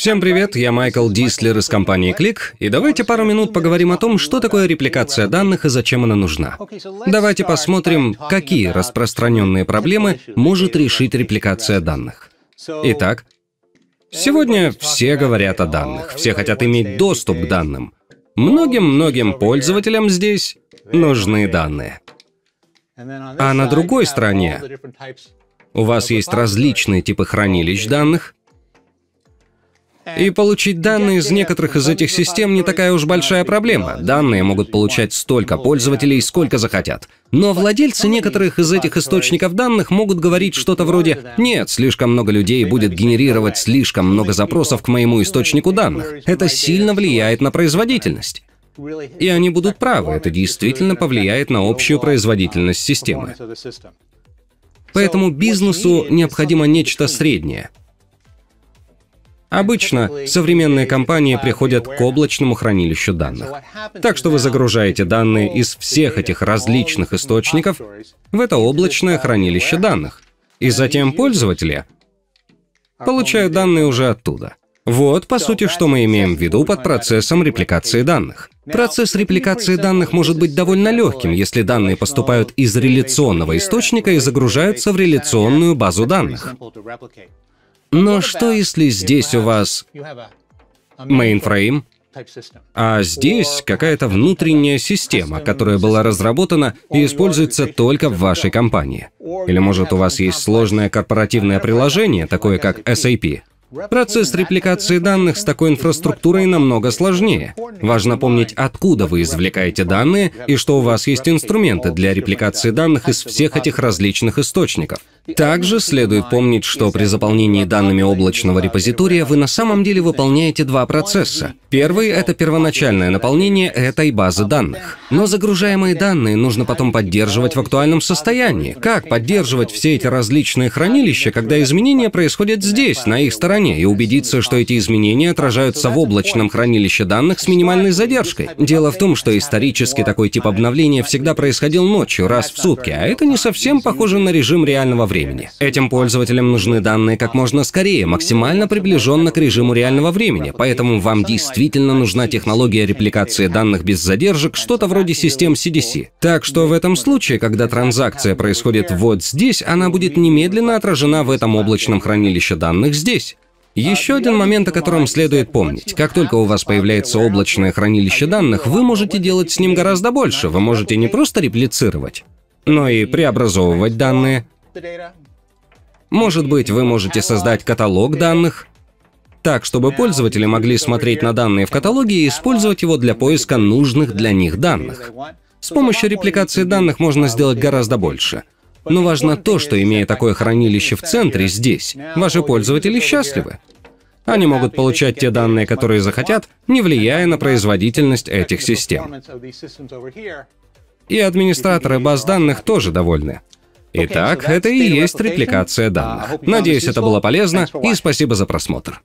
Всем привет, я Майкл Дислер из компании Клик, и давайте пару минут поговорим о том, что такое репликация данных и зачем она нужна. Давайте посмотрим, какие распространенные проблемы может решить репликация данных. Итак, сегодня все говорят о данных, все хотят иметь доступ к данным. Многим-многим пользователям здесь нужны данные. А на другой стороне у вас есть различные типы хранилищ данных, и получить данные из некоторых из этих систем не такая уж большая проблема. Данные могут получать столько пользователей, сколько захотят. Но владельцы некоторых из этих источников данных могут говорить что-то вроде «Нет, слишком много людей будет генерировать слишком много запросов к моему источнику данных». Это сильно влияет на производительность. И они будут правы, это действительно повлияет на общую производительность системы. Поэтому бизнесу необходимо нечто среднее – Обычно современные компании приходят к облачному хранилищу данных. Так что вы загружаете данные из всех этих различных источников в это облачное хранилище данных. И затем пользователи получают данные уже оттуда. Вот, по сути, что мы имеем в виду под процессом репликации данных. Процесс репликации данных может быть довольно легким, если данные поступают из реляционного источника и загружаются в реляционную базу данных. Но что если здесь у вас мейнфрейм, а здесь какая-то внутренняя система, которая была разработана и используется только в вашей компании. Или может у вас есть сложное корпоративное приложение, такое как SAP. Процесс репликации данных с такой инфраструктурой намного сложнее. Важно помнить, откуда вы извлекаете данные и что у вас есть инструменты для репликации данных из всех этих различных источников. Также следует помнить, что при заполнении данными облачного репозитория вы на самом деле выполняете два процесса. Первый — это первоначальное наполнение этой базы данных. Но загружаемые данные нужно потом поддерживать в актуальном состоянии. Как поддерживать все эти различные хранилища, когда изменения происходят здесь, на их стороне, и убедиться, что эти изменения отражаются в облачном хранилище данных с минимальной задержкой? Дело в том, что исторически такой тип обновления всегда происходил ночью, раз в сутки, а это не совсем похоже на режим реального времени времени. Этим пользователям нужны данные как можно скорее, максимально приближенно к режиму реального времени, поэтому вам действительно нужна технология репликации данных без задержек, что-то вроде систем CDC. Так что в этом случае, когда транзакция происходит вот здесь, она будет немедленно отражена в этом облачном хранилище данных здесь. Еще один момент, о котором следует помнить. Как только у вас появляется облачное хранилище данных, вы можете делать с ним гораздо больше. Вы можете не просто реплицировать, но и преобразовывать данные, может быть, вы можете создать каталог данных, так, чтобы пользователи могли смотреть на данные в каталоге и использовать его для поиска нужных для них данных. С помощью репликации данных можно сделать гораздо больше. Но важно то, что имея такое хранилище в центре здесь, ваши пользователи счастливы. Они могут получать те данные, которые захотят, не влияя на производительность этих систем. И администраторы баз данных тоже довольны. Итак, это и есть репликация данных. А Надеюсь, это было полезно, и спасибо за просмотр.